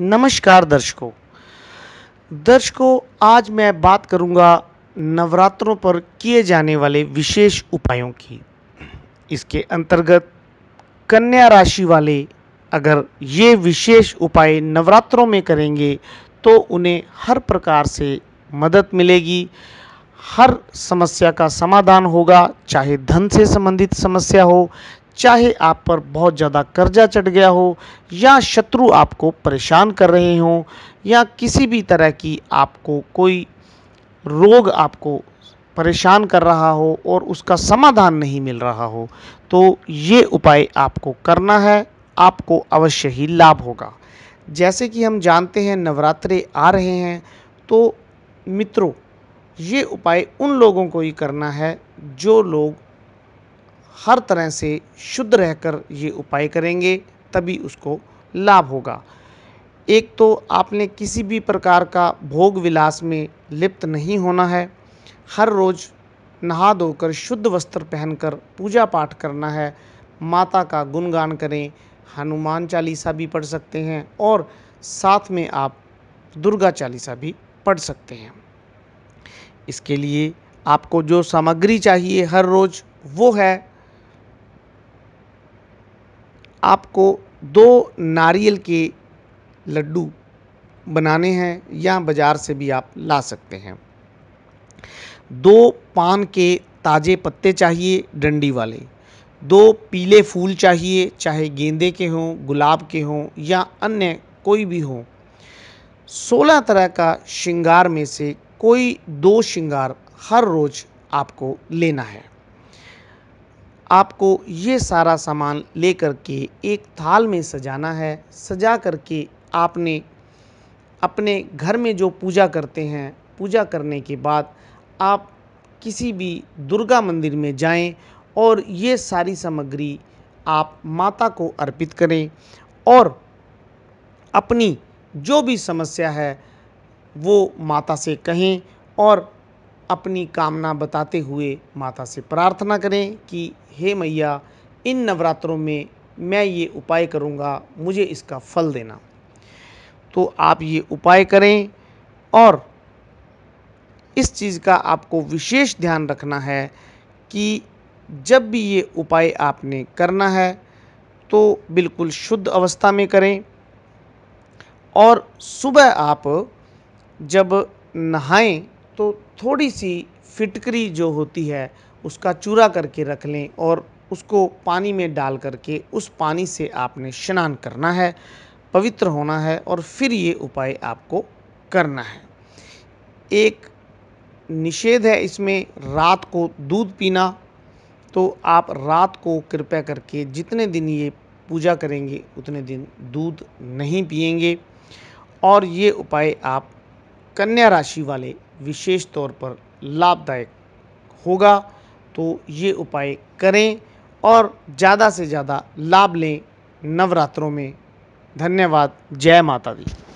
नमस्कार दर्शकों दर्शकों आज मैं बात करूंगा नवरात्रों पर किए जाने वाले विशेष उपायों की इसके अंतर्गत कन्या राशि वाले अगर ये विशेष उपाय नवरात्रों में करेंगे तो उन्हें हर प्रकार से मदद मिलेगी हर समस्या का समाधान होगा चाहे धन से संबंधित समस्या हो चाहे आप पर बहुत ज़्यादा कर्जा चढ़ गया हो या शत्रु आपको परेशान कर रहे हों या किसी भी तरह की आपको कोई रोग आपको परेशान कर रहा हो और उसका समाधान नहीं मिल रहा हो तो ये उपाय आपको करना है आपको अवश्य ही लाभ होगा जैसे कि हम जानते हैं नवरात्रे आ रहे हैं तो मित्रों ये उपाय उन लोगों को ही करना है जो लोग हर तरह से शुद्ध रहकर ये उपाय करेंगे तभी उसको लाभ होगा एक तो आपने किसी भी प्रकार का भोग विलास में लिप्त नहीं होना है हर रोज़ नहा धोकर शुद्ध वस्त्र पहनकर पूजा पाठ करना है माता का गुणगान करें हनुमान चालीसा भी पढ़ सकते हैं और साथ में आप दुर्गा चालीसा भी पढ़ सकते हैं इसके लिए आपको जो सामग्री चाहिए हर रोज़ वो है आपको दो नारियल के लड्डू बनाने हैं या बाज़ार से भी आप ला सकते हैं दो पान के ताज़े पत्ते चाहिए डंडी वाले दो पीले फूल चाहिए चाहे गेंदे के हों गुलाब के हों या अन्य कोई भी हो सोलह तरह का श्रृंगार में से कोई दो श्रृंगार हर रोज़ आपको लेना है आपको ये सारा सामान ले कर के एक थाल में सजाना है सजा कर के आपने अपने घर में जो पूजा करते हैं पूजा करने के बाद आप किसी भी दुर्गा मंदिर में जाएं और ये सारी सामग्री आप माता को अर्पित करें और अपनी जो भी समस्या है वो माता से कहें और अपनी कामना बताते हुए माता से प्रार्थना करें कि हे मैया इन नवरात्रों में मैं ये उपाय करूँगा मुझे इसका फल देना तो आप ये उपाय करें और इस चीज़ का आपको विशेष ध्यान रखना है कि जब भी ये उपाय आपने करना है तो बिल्कुल शुद्ध अवस्था में करें और सुबह आप जब नहाएं तो थोड़ी सी फिटकरी जो होती है उसका चूरा करके रख लें और उसको पानी में डाल करके उस पानी से आपने स्नान करना है पवित्र होना है और फिर ये उपाय आपको करना है एक निषेध है इसमें रात को दूध पीना तो आप रात को कृपया करके जितने दिन ये पूजा करेंगे उतने दिन दूध नहीं पिएंगे और ये उपाय आप कन्या राशि वाले विशेष तौर पर लाभदायक होगा तो ये उपाय करें और ज़्यादा से ज़्यादा लाभ लें नवरात्रों में धन्यवाद जय माता दी